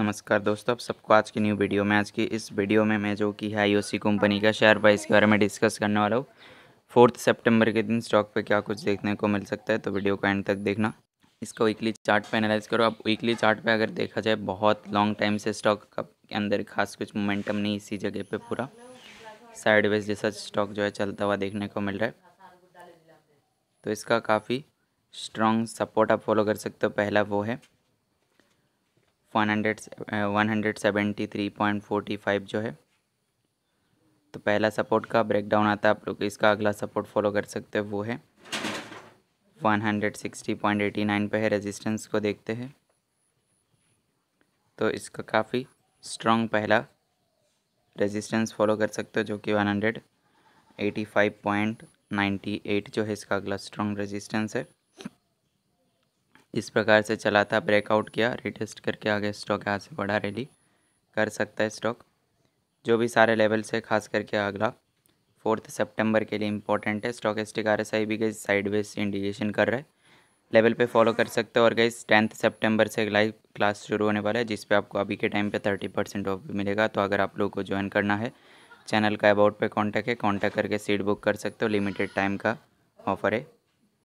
नमस्कार दोस्तों आप सबको आज की न्यू वीडियो में आज की इस वीडियो में मैं जो कि है आई कंपनी का शेयर प्राइस के बारे में डिस्कस करने वाला हूँ फोर्थ सितंबर के दिन स्टॉक पे क्या कुछ देखने को मिल सकता है तो वीडियो को एंड तक देखना इसका वीकली चार्ट पे एनालाइज करो आप वीकली चार्ट पे अगर देखा जाए बहुत लॉन्ग टाइम से स्टॉक के अंदर खास कुछ मोमेंटम नहीं इसी जगह पर पूरा साइडवेज जैसा स्टॉक जो है चलता हुआ देखने को मिल रहा है तो इसका काफ़ी स्ट्रॉन्ग सपोर्ट आप फॉलो कर सकते हो पहला वो है one hundred one hundred seventy three point forty five जो है तो पहला सपोर्ट का ब्रेकडाउन आता है आप लोग इसका अगला सपोर्ट फॉलो कर सकते हो वो है one hundred sixty point eighty nine पर है रेजिस्टेंस को देखते हैं तो इसका काफ़ी स्ट्रॉन्ग पहला रेजिस्टेंस फॉलो कर सकते हो जो कि one hundred eighty five point ninety eight जो है इसका अगला स्ट्रॉन्ग रेजिस्टेंस है इस प्रकार से चला था ब्रेकआउट किया रिटेस्ट करके आगे स्टॉक यहाँ से बढ़ा रैली कर सकता है स्टॉक जो भी सारे लेवल से खास करके अगला फोर्थ सितंबर के लिए इंपॉर्टेंट है स्टॉक एस्टिक आर एस आई भी गई बेस इंडिकेशन कर रहा है लेवल पे फॉलो कर सकते हो और गई टेंथ सेप्टेम्बर से लाइव क्लास शुरू होने वाला है जिस पे आपको अभी के टाइम पे थर्टी परसेंट ऑफ भी मिलेगा तो अगर आप लोगों को ज्वाइन करना है चैनल का अबाउट पे कॉन्टैक्ट है कॉन्टैक्ट करके सीट बुक कर सकते हो लिमिटेड टाइम का ऑफर है